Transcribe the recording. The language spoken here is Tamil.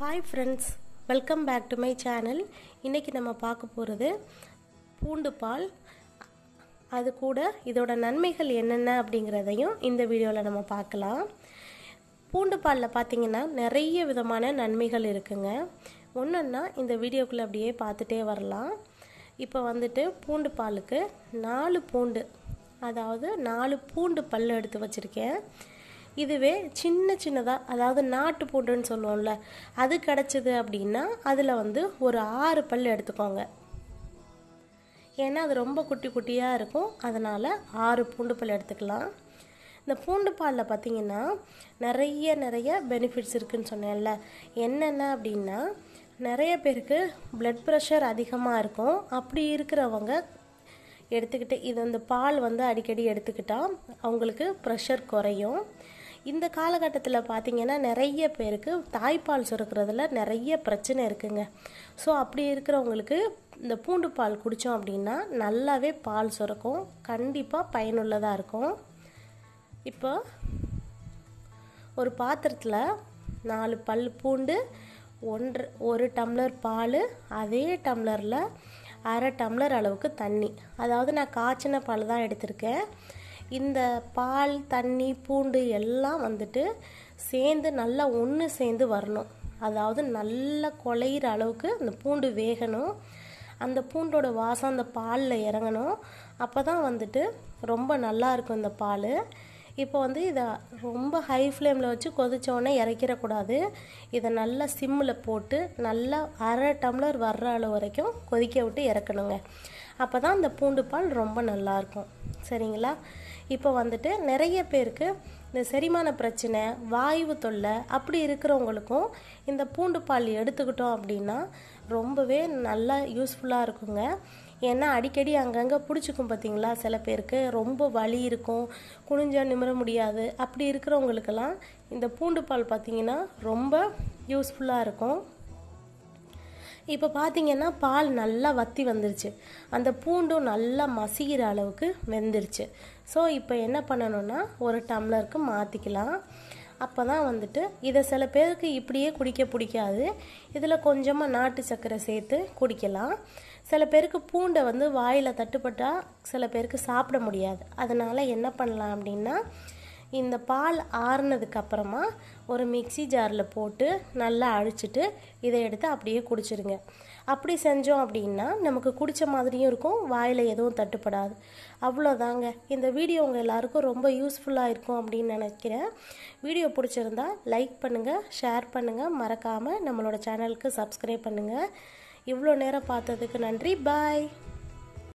hi friends welcome back to my channel இன்றைக்கி நம்ம பார்க்க போகிறது பூண்டு பால் அது கூட இதோட நன்மைகள் என்னென்ன அப்படிங்கிறதையும் இந்த வீடியோவில் நம்ம பார்க்கலாம் பூண்டு பாலில் பார்த்திங்கன்னா நிறைய விதமான நன்மைகள் இருக்குங்க ஒன்றுன்னா இந்த வீடியோக்குள்ளே அப்படியே பார்த்துட்டே வரலாம் இப்போ வந்துட்டு பூண்டு பாலுக்கு நாலு பூண்டு அதாவது நாலு பூண்டு பல் எடுத்து வச்சுருக்கேன் இதுவே சின்ன சின்னதாக அதாவது நாட்டு பூண்டுன்னு சொல்லுவோம்ல அது கிடச்சிது அப்படின்னா அதில் வந்து ஒரு ஆறு பல் எடுத்துக்கோங்க ஏன்னா அது ரொம்ப குட்டி குட்டியாக இருக்கும் அதனால் ஆறு பூண்டு பல் எடுத்துக்கலாம் இந்த பூண்டு பாலில் பார்த்திங்கன்னா நிறைய நிறைய பெனிஃபிட்ஸ் இருக்குதுன்னு சொன்னேன்ல என்னென்ன அப்படின்னா நிறைய பேருக்கு ப்ளட் ப்ரெஷர் அதிகமாக இருக்கும் அப்படி இருக்கிறவங்க எடுத்துக்கிட்டு இது அந்த பால் வந்து அடிக்கடி எடுத்துக்கிட்டால் அவங்களுக்கு ப்ரெஷர் குறையும் இந்த காலகட்டத்தில் பார்த்திங்கன்னா நிறைய பேருக்கு தாய்ப்பால் சுரக்கிறதுல நிறைய பிரச்சனை இருக்குங்க ஸோ அப்படி இருக்கிறவங்களுக்கு இந்த பூண்டு பால் குடித்தோம் அப்படின்னா நல்லாவே பால் சுரக்கும் கண்டிப்பாக பயனுள்ளதாக இருக்கும் இப்போ ஒரு பாத்திரத்தில் நாலு பல் பூண்டு ஒன்று ஒரு டம்ளர் பால் அதே டம்ளரில் அரை டம்ளர் அளவுக்கு தண்ணி அதாவது நான் காய்ச்சின பால் தான் எடுத்திருக்கேன் இந்த பால் தண்ணி பூண்டு எல்லாம் வந்துட்டு சேர்ந்து நல்லா ஒன்று சேர்ந்து வரணும் அதாவது நல்லா குலையிற அளவுக்கு அந்த பூண்டு வேகணும் அந்த பூண்டோட வாசம் அந்த பாலில் இறங்கணும் அப்போ தான் வந்துட்டு ரொம்ப நல்லா இருக்கும் இந்த பால் இப்போ வந்து இதை ரொம்ப ஹை ஃப்ளேமில் வச்சு கொதித்தோடனே இறக்கிடக்கூடாது இதை நல்லா சிம்மில் போட்டு நல்லா அரை டம்ளர் வர்ற அளவு வரைக்கும் கொதிக்க விட்டு இறக்கணுங்க அப்போ தான் அந்த பூண்டு பால் ரொம்ப நல்லாயிருக்கும் சரிங்களா இப்போ வந்துட்டு நிறைய பேருக்கு இந்த செரிமான பிரச்சனை வாயு தொல்லை அப்படி இருக்கிறவங்களுக்கும் இந்த பூண்டு பால் எடுத்துக்கிட்டோம் அப்படின்னா ரொம்பவே நல்லா யூஸ்ஃபுல்லாக இருக்குங்க ஏன்னா அடிக்கடி அங்கங்கே பிடிச்சிக்கும் பார்த்தீங்களா சில பேருக்கு ரொம்ப வலி இருக்கும் குனிஞ்சால் நிமிர முடியாது அப்படி இருக்கிறவங்களுக்கெல்லாம் இந்த பூண்டு பால் பார்த்திங்கன்னா ரொம்ப யூஸ்ஃபுல்லாக இருக்கும் இப்போ பார்த்தீங்கன்னா பால் நல்லா வத்தி வந்துருச்சு அந்த பூண்டும் நல்லா மசிகிற அளவுக்கு வெந்துருச்சு ஸோ இப்போ என்ன பண்ணணும்னா ஒரு டம்ளருக்கு மாற்றிக்கலாம் அப்போ தான் வந்துட்டு இதை சில பேருக்கு இப்படியே குடிக்க பிடிக்காது இதில் கொஞ்சமாக நாட்டு சர்க்கரை சேர்த்து குடிக்கலாம் சில பேருக்கு பூண்டை வந்து வாயில் தட்டுப்பட்டால் சில பேருக்கு சாப்பிட முடியாது அதனால் என்ன பண்ணலாம் அப்படின்னா இந்த பால் ஆறுனதுக்கப்புறமா ஒரு மிக்சி ஜாரில் போட்டு நல்லா அழிச்சிட்டு இதை எடுத்து அப்படியே குடிச்சிருங்க அப்படி செஞ்சோம் அப்படின்னா நமக்கு குடித்த மாதிரியும் இருக்கும் வாயில் எதுவும் தட்டுப்படாது அவ்வளோதாங்க இந்த வீடியோ உங்கள் எல்லாருக்கும் ரொம்ப யூஸ்ஃபுல்லாக இருக்கும் அப்படின்னு நினைக்கிறேன் வீடியோ பிடிச்சிருந்தா லைக் பண்ணுங்கள் ஷேர் பண்ணுங்கள் மறக்காமல் நம்மளோட சேனலுக்கு சப்ஸ்கிரைப் பண்ணுங்கள் இவ்வளோ நேரம் பார்த்ததுக்கு நன்றி பாய்